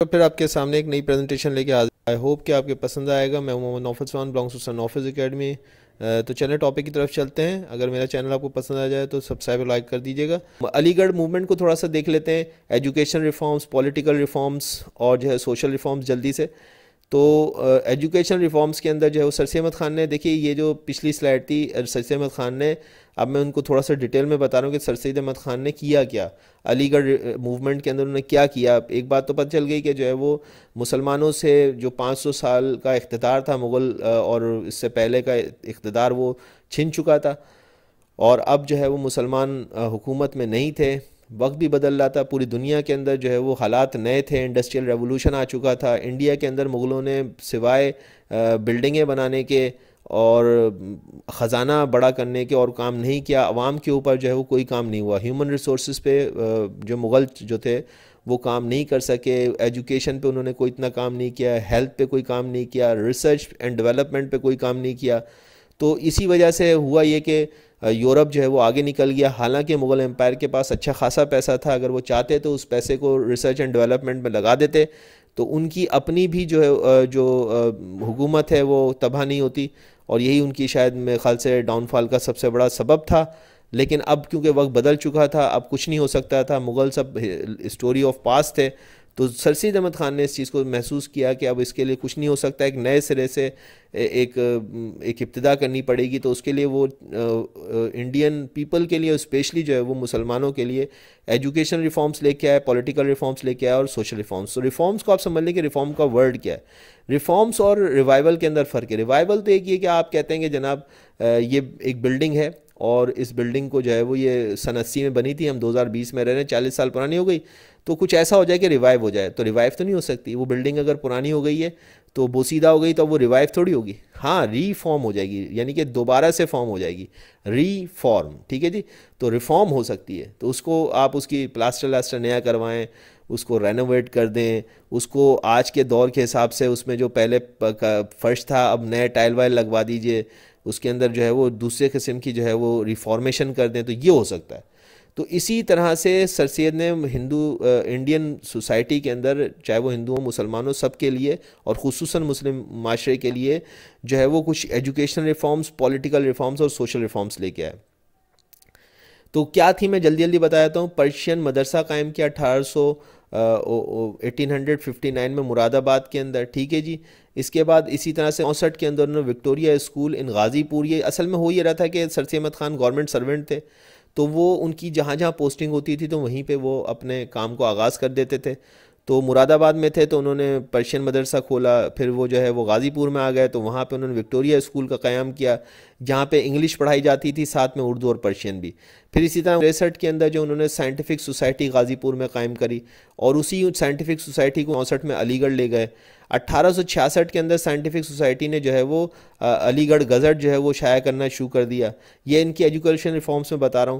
तो फिर आपके सामने एक नई प्रेजेंटेशन लेके आ आई होप कि आपके पसंद आएगा मैं Mohammed Naufis one two sun office academy तो चैनल टॉपिक की तरफ चलते हैं अगर मेरा चैनल आपको पसंद आ जाए तो सब्सक्राइब लाइक कर दीजिएगा अलीगढ़ मूवमेंट को थोड़ा सा देख लेते हैं एजुकेशन रिफॉर्म्स पॉलिटिकल रिफॉर्म्स और जो है सोशल रिफॉर्म्स जल्दी से तो एजुकेशन रिफॉर्म्स के अंदर जो है वो सरसी अहमद ख़ान ने देखिए ये जो पिछली स्लाइड थी सरसी अहमद ख़ान ने अब मैं उनको थोड़ा सा डिटेल में बता रहा हूँ कि सर सैद अहमद ख़ान ने किया क्या अलीगढ़ मूवमेंट के अंदर उन्होंने क्या किया एक बात तो पता चल गई कि जो है वो मुसलमानों से जो 500 साल का इकतदार था मुग़ल और इससे पहले का इकतदार वो छिन चुका था और अब जो है वो मुसलमान हुकूमत में नहीं थे वक्त भी बदल रहा था पूरी दुनिया के अंदर जो है वो हालात नए थे इंडस्ट्रियल रेवोल्यूशन आ चुका था इंडिया के अंदर मुग़लों ने सिवाय बिल्डिंगें बनाने के और ख़जाना बड़ा करने के और काम नहीं किया आवाम के ऊपर जो है वो कोई काम नहीं हुआ ह्यूमन रिसोर्स पे जो मुग़ल जो थे वो काम नहीं कर सके एजुकेशन पे उन्होंने कोई इतना काम नहीं किया हेल्थ पे कोई काम नहीं किया रिसर्च एंड डेवलपमेंट पे कोई काम नहीं किया तो इसी वजह से हुआ ये कि यूरोप जो है वो आगे निकल गया हालांकि मुग़ल एम्पायर के पास अच्छा खासा पैसा था अगर वो चाहते तो उस पैसे को रिसर्च एंड डेवलपमेंट में लगा देते तो उनकी अपनी भी जो है जो हुकूमत है वो तबाह नहीं होती और यही उनकी शायद मेरे ख्याल से डाउनफॉल का सबसे बड़ा सबब था लेकिन अब क्योंकि वक्त बदल चुका था अब कुछ नहीं हो सकता था मुग़ल सब स्टोरी ऑफ पास थे तो सरसद अहमद ख़ान ने इस चीज़ को महसूस किया कि अब इसके लिए कुछ नहीं हो सकता एक नए सिरे से एक एक इब्तदा करनी पड़ेगी तो उसके लिए वो इंडियन पीपल के लिए स्पेशली जो है वो मुसलमानों के लिए एजुकेशन रिफॉर्म्स लेके आए पॉलिटिकल रिफॉर्म्स लेके आए और सोशल रिफॉर्म्स तो रिफॉर्म्स को आप समझ लें कि रिफॉर्म का वर्ड क्या है रिफॉर्म्स और रिवाइवल के अंदर फ़र्क है रिवाइवल तो एक ये कि आप कहते हैं कि जनाब ये एक बिल्डिंग है और इस बिल्डिंग को जो है वो ये सन अस्सी में बनी थी हम 2020 में रह रहे हैं चालीस साल पुरानी हो गई तो कुछ ऐसा हो जाए कि रिवाइव हो जाए तो रिवाइव तो नहीं हो सकती वो बिल्डिंग अगर पुरानी हो गई है तो बोसीदा हो गई तो वो रिवाइव थोड़ी होगी हाँ रीफॉर्म हो जाएगी यानी कि दोबारा से फॉर्म हो जाएगी रीफॉर्म ठीक है जी तो रिफॉर्म हो सकती है तो उसको आप उसकी प्लास्टर लास्टर नया करवाएं उसको रेनोवेट कर दें उसको आज के दौर के हिसाब से उसमें जो पहले फर्श था अब नए टाइल वाइल लगवा दीजिए उसके अंदर जो है वो दूसरे किस्म की जो है वो रिफॉर्मेशन कर दें तो ये हो सकता है तो इसी तरह से सर सैद ने हिंदू इंडियन सोसाइटी के अंदर चाहे वो हिंदुओं मुसलमानों सब के लिए और खसूस मुस्लिम माशरे के लिए जो है वो कुछ एजुकेशन रिफॉर्म्स पॉलिटिकल रिफॉर्म्स और सोशल रिफॉर्म्स लेके आए तो क्या थी मैं जल्दी जल्दी बताया था हूँ पर्शियन मदरसा कायम किया अठारह सौ एटीन हंड्रेड फिफ्टी नाइन में मुरादाबाद के अंदर ठीक है जी इसके बाद इसी तरह से चौंसठ के अंदर उन्होंने विक्टोरिया स्कूल इन गाजीपुर ये असल में हो ही रहा था कि सरसी अहमद ख़ान गवर्नमेंट सर्वेंट थे तो वो उनकी जहाँ जहाँ पोस्टिंग होती थी तो वहीं पे वो अपने काम को आगाज़ कर देते थे तो मुरादाबाद में थे तो उन्होंने पर्शियन मदरसा खोला फिर वो जो है वो गाज़ीपुर में आ गए तो वहाँ पे उन्होंने विक्टोरिया स्कूल का क़्याम किया जहाँ पे इंग्लिश पढ़ाई जाती थी साथ में उर्दू और पर्शियन भी फिर इसी तरह तिरसठ के अंदर जो उन्होंने साइंटिफिक सोसाइटी गाज़ीपुर में कायम करी और उसी साइंटिफिक सोसाइटी को चौंसठ में अलीगढ़ ले गए 1866 के अंदर साइंटिफिक सोसाइटी ने जो है वो अलीगढ़ गज़ट जो है वो शाया करना शुरू कर दिया ये इनकी एजुकेशन रिफॉर्म्स में बता रहा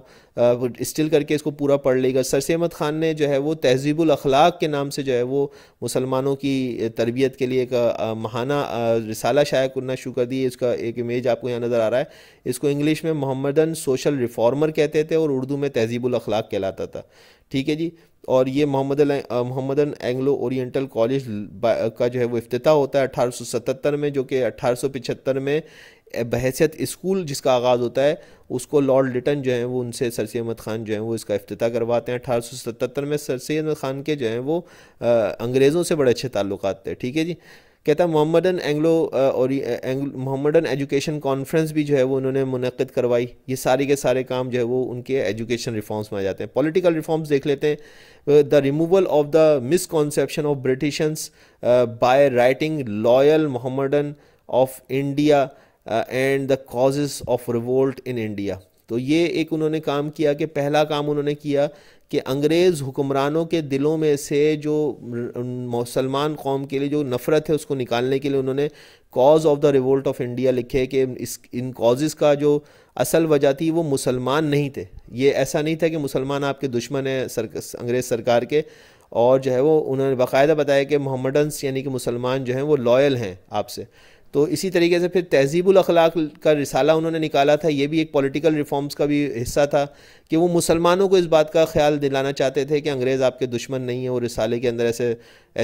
हूँ स्टिल करके इसको पूरा पढ़ लेगा सर सेमद ख़ान ने जो है वो तहजीबुल अखलाक के नाम से जो है वो मुसलमानों की तरबियत के लिए एक महाना रिसाला शाया करना शुरू कर दिया इसका एक इमेज आपको यहाँ नज़र आ रहा है इसको इंग्लिश में मोहम्मदन सोशल रिफॉर्मर कहते थे और उर्दू में तहजीबुल अखलाक कहलाता था ठीक है जी और ये Mohammed Mohammedan Anglo Oriental college का जो है वो अफ्ताह होता है 1877 में जो कि 1875 में बहसीत स्कूल जिसका आगाज़ होता है उसको लॉर्ड लिटन जो है वो उनसे सर सैद ख़ान जो है वो इसका अफ्ताह करवाते हैं अठारह सौ सतहत्तर में सर सैद ख़ान के जो हैं वो अंग्रेज़ों से बड़े अच्छे ताल्लुक थे ठीक है जी कहता है मोहम्मदन एंग्लो और मोहम्मदन एजुकेशन कॉन्फ्रेंस भी जो है वो उन्होंने मुनद करवाई ये सारे के सारे काम जो है वो उनके एजुकेशन रिफॉर्म्स में आ जाते हैं पॉलिटिकल रिफॉर्म्स देख लेते हैं the removal of the misconception of Britishers by writing loyal Mohammedan of India and the causes of revolt in India तो ये एक उन्होंने काम किया कि पहला काम उन्होंने किया कि अंग्रेज़ हुक्मरानों के दिलों में से जो मुसलमान कौम के लिए जो नफ़रत है उसको निकालने के लिए उन्होंने cause of the revolt of India लिखे कि इस इन कॉजेज़ का जो असल वजह थी वो मुसलमान नहीं थे ये ऐसा नहीं था कि मुसलमान आपके दुश्मन हैं सर, अंग्रेज़ सरकार के और जो है वो उन्होंने बाकायदा बताया कि मोहम्मडन्स यानी कि मुसलमान जो हैं वो लॉयल हैं आपसे तो इसी तरीके से फिर तहजीबुल अखलाक का रिसाला उन्होंने निकाला था ये भी एक पॉलिटिकल रिफॉर्म्स का भी हिस्सा था कि वो मुसलमानों को इस बात का ख्याल दिलाना चाहते थे कि अंग्रेज़ आपके दुश्मन नहीं है वो रिसाले के अंदर ऐसे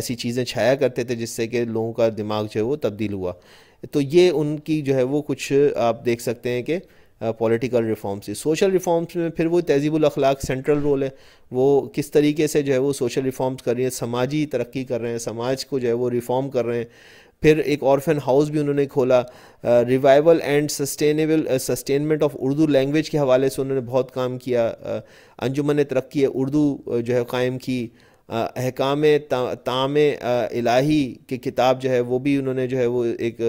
ऐसी चीज़ें छाया करते थे जिससे कि लोगों का दिमाग जो है वो तब्दील हुआ तो ये उनकी जो है वो कुछ आप देख सकते हैं कि पॉलिटिकल रिफॉर्म्स सोशल रिफॉर्म्स में फिर वो तहजीबुल अखलाक सेंट्रल रोल है वो किस तरीके से जो है वो सोशल रिफॉर्म्स कर रही है समाजी तरक्की कर रहे हैं समाज को जो है वो रिफॉर्म कर रहे हैं फिर एक ऑर्फन हाउस भी उन्होंने खोला revival and sustainable sustainment of Urdu language के हवाले से उन्होंने बहुत काम किया अंजुमन तरक्की उर्दू जो है कायम की अहकाम ता, ताम इलाही की किताब जो है वो भी उन्होंने जो है वो एक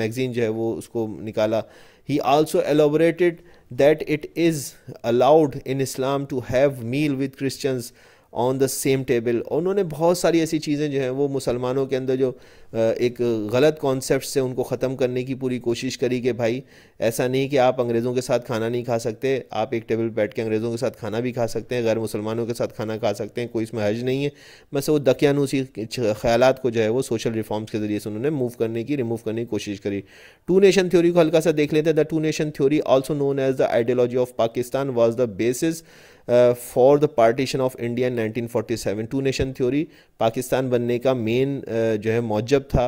मैगज़ीन जो है वो उसको निकाला he also elaborated that it is allowed in Islam to have meal with Christians on the same table उन्होंने बहुत सारी ऐसी चीज़ें जो हैं वो मुसलमानों के अंदर जो एक गलत कॉन्सेप्ट से उनको ख़त्म करने की पूरी कोशिश करी कि भाई ऐसा नहीं कि आप अंग्रेज़ों के साथ खाना नहीं खा सकते आप एक टेबल बैठ के अंग्रेज़ों के साथ खाना भी खा सकते हैं गैर मुसलमानों के साथ खाना खा सकते हैं कोई इसमें हर्ज नहीं है बस वो दकियानूसी ख्याल को जो है वो सोशल रिफॉर्म्स के ज़रिए से उन्होंने मूव करने की रिमूव करने की कोशिश करी टू नेशन थ्योरी को हल्का सा देख लेते हैं the two nation theory also known as the ideology of Pakistan was the basis Uh, for the partition of India in 1947 two nation theory Pakistan बनने का मेन uh, जो है मौजब था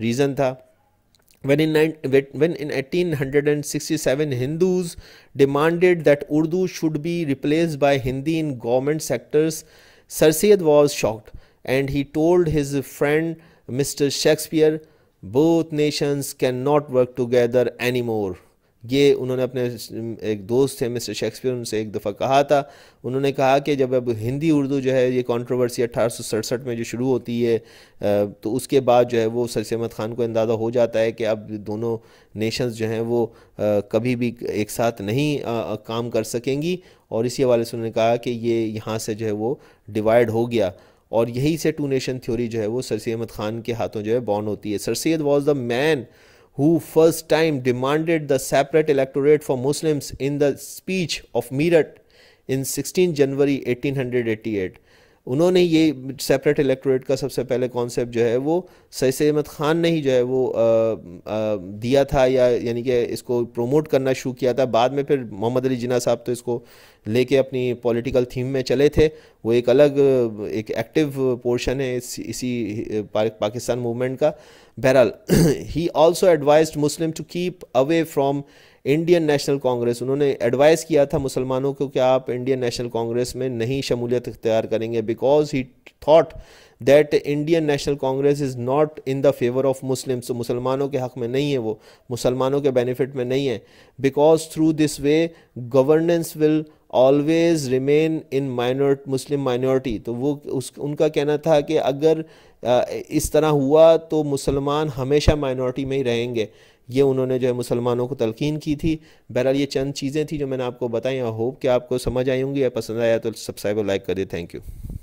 रीज़न था when in, when in 1867 hindus demanded that urdu should be replaced by hindi in government sectors sir syed was shocked and he told his friend mr shakespeare both nations cannot work together anymore ये उन्होंने अपने एक दोस्त थे mister Shakespeare उनसे एक दफ़ा कहा था उन्होंने कहा कि जब अब हिंदी उर्दू जो है ये कंट्रोवर्सी अट्ठारह में जो शुरू होती है तो उसके बाद जो है वो सर सहमद ख़ान को अंदाज़ा हो जाता है कि अब दोनों नेशंस जो हैं वो कभी भी एक साथ नहीं काम कर सकेंगी और इसी हवाले से उन्होंने कहा कि ये यहाँ से जो है वो डिवाइड हो गया और यही से टू नेशन थ्योरी जो है वो सर सैमद ख़ान के हाथों जो है बॉन होती है sir Syed was the man who first time demanded the separate electorate for Muslims in the speech of Meerut in 16 January 1888. उन्होंने ये सेपरेट इलेक्टोरेट का सबसे पहले कॉन्सेप्ट जो है वो सैद अहमद ख़ान ने ही जो है वो आ, आ, दिया था या यानी कि इसको प्रोमोट करना शुरू किया था बाद में फिर मोहम्मद अली जिना साहब तो इसको लेके अपनी पॉलिटिकल थीम में चले थे वो एक अलग एक एक्टिव पोर्शन है इस, इसी पाकिस्तान मूवमेंट का बहरहाल he also advise Muslim to keep away from Indian National Congress उन्होंने एडवाइस किया था मुसलमानों को कि आप इंडियन नेशनल कांग्रेस में नहीं शमूलियत इख्तियार करेंगे because he thought that Indian National Congress is not in the favour of Muslim so मुसलमानों के हक़ में नहीं है वो मुसलमानों के बेनिफिट में नहीं है because through this way governance will always remain in minor Muslim minority तो वो उस उनका कहना था कि अगर इस तरह हुआ तो मुसलमान हमेशा माइनॉरिटी में ही रहेंगे ये उन्होंने जो है मुसलमानों को तलकिन की थी बहरहाल ये चंद चीज़ें थी जो मैंने आपको बताई आई होप कि आपको समझ आई होंगी या पसंद आया तो सब्सक्राइब और लाइक कर दिए थैंक यू